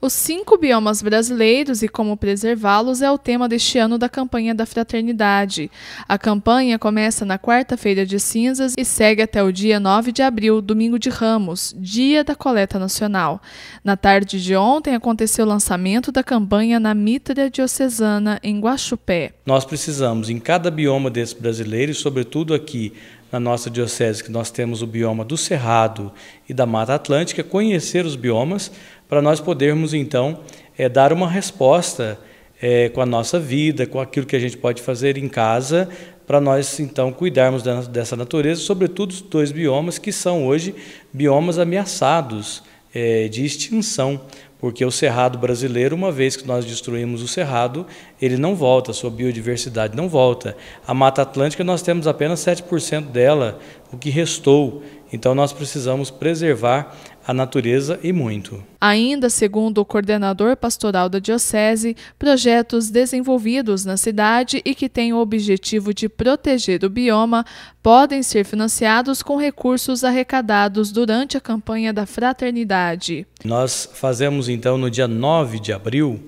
Os cinco biomas brasileiros e como preservá-los é o tema deste ano da campanha da Fraternidade. A campanha começa na quarta-feira de cinzas e segue até o dia 9 de abril, domingo de Ramos, dia da coleta nacional. Na tarde de ontem aconteceu o lançamento da campanha na Mitra Diocesana, em Guaxupé. Nós precisamos, em cada bioma desses brasileiros, sobretudo aqui na nossa diocese, que nós temos o bioma do Cerrado e da Mata Atlântica, conhecer os biomas para nós podermos, então, é, dar uma resposta é, com a nossa vida, com aquilo que a gente pode fazer em casa, para nós, então, cuidarmos dessa natureza, sobretudo os dois biomas que são hoje biomas ameaçados é, de extinção porque o cerrado brasileiro, uma vez que nós destruímos o cerrado, ele não volta, sua biodiversidade não volta. A Mata Atlântica, nós temos apenas 7% dela o que restou. Então nós precisamos preservar a natureza e muito. Ainda segundo o coordenador pastoral da Diocese, projetos desenvolvidos na cidade e que têm o objetivo de proteger o bioma podem ser financiados com recursos arrecadados durante a campanha da Fraternidade. Nós fazemos então no dia 9 de abril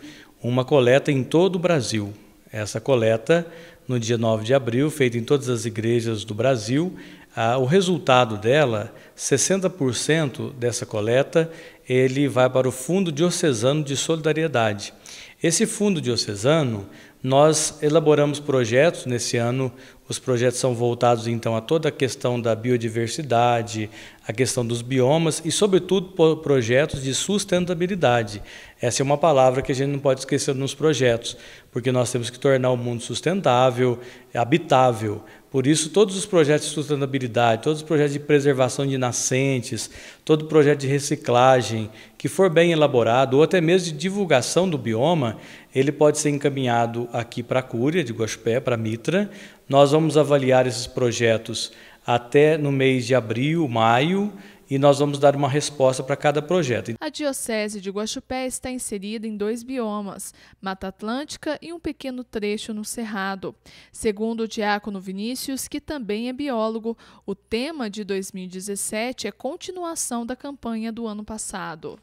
uma coleta em todo o Brasil. Essa coleta, no dia 9 de abril, feita em todas as igrejas do Brasil, ah, o resultado dela, 60% dessa coleta, ele vai para o Fundo Diocesano de Solidariedade. Esse fundo diocesano, nós elaboramos projetos nesse ano, os projetos são voltados então a toda a questão da biodiversidade, a questão dos biomas e, sobretudo, projetos de sustentabilidade. Essa é uma palavra que a gente não pode esquecer nos projetos, porque nós temos que tornar o mundo sustentável, habitável. Por isso, todos os projetos de sustentabilidade, todos os projetos de preservação de nascentes, todo projeto de reciclagem que for bem elaborado, ou até mesmo de divulgação do bioma, ele pode ser encaminhado aqui para a Cúria de Guaxupé, para a Mitra. Nós vamos avaliar esses projetos até no mês de abril, maio, e nós vamos dar uma resposta para cada projeto. A Diocese de Guaxupé está inserida em dois biomas, Mata Atlântica e um pequeno trecho no Cerrado. Segundo o diácono Vinícius, que também é biólogo, o tema de 2017 é continuação da campanha do ano passado.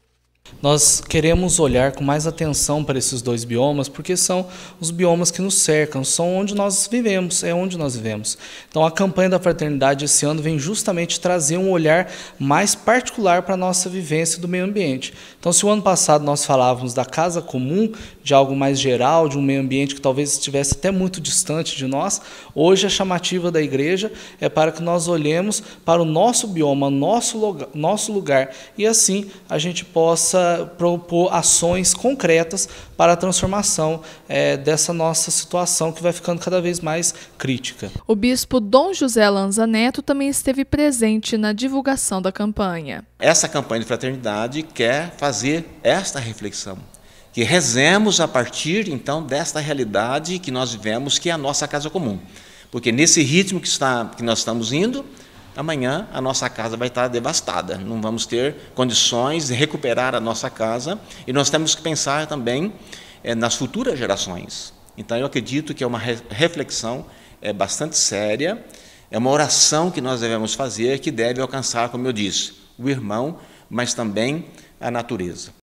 Nós queremos olhar com mais atenção para esses dois biomas, porque são os biomas que nos cercam, são onde nós vivemos, é onde nós vivemos. Então, a campanha da fraternidade esse ano vem justamente trazer um olhar mais particular para a nossa vivência do meio ambiente. Então, se o ano passado nós falávamos da casa comum, de algo mais geral, de um meio ambiente que talvez estivesse até muito distante de nós, hoje a chamativa da igreja é para que nós olhemos para o nosso bioma, nosso lugar, nosso lugar e assim a gente possa possa propor ações concretas para a transformação é, dessa nossa situação que vai ficando cada vez mais crítica. O bispo Dom José Lanza Neto também esteve presente na divulgação da campanha. Essa campanha de fraternidade quer fazer esta reflexão, que rezemos a partir então desta realidade que nós vivemos, que é a nossa casa comum. Porque nesse ritmo que, está, que nós estamos indo, amanhã a nossa casa vai estar devastada, não vamos ter condições de recuperar a nossa casa e nós temos que pensar também é, nas futuras gerações. Então, eu acredito que é uma reflexão é, bastante séria, é uma oração que nós devemos fazer que deve alcançar, como eu disse, o irmão, mas também a natureza.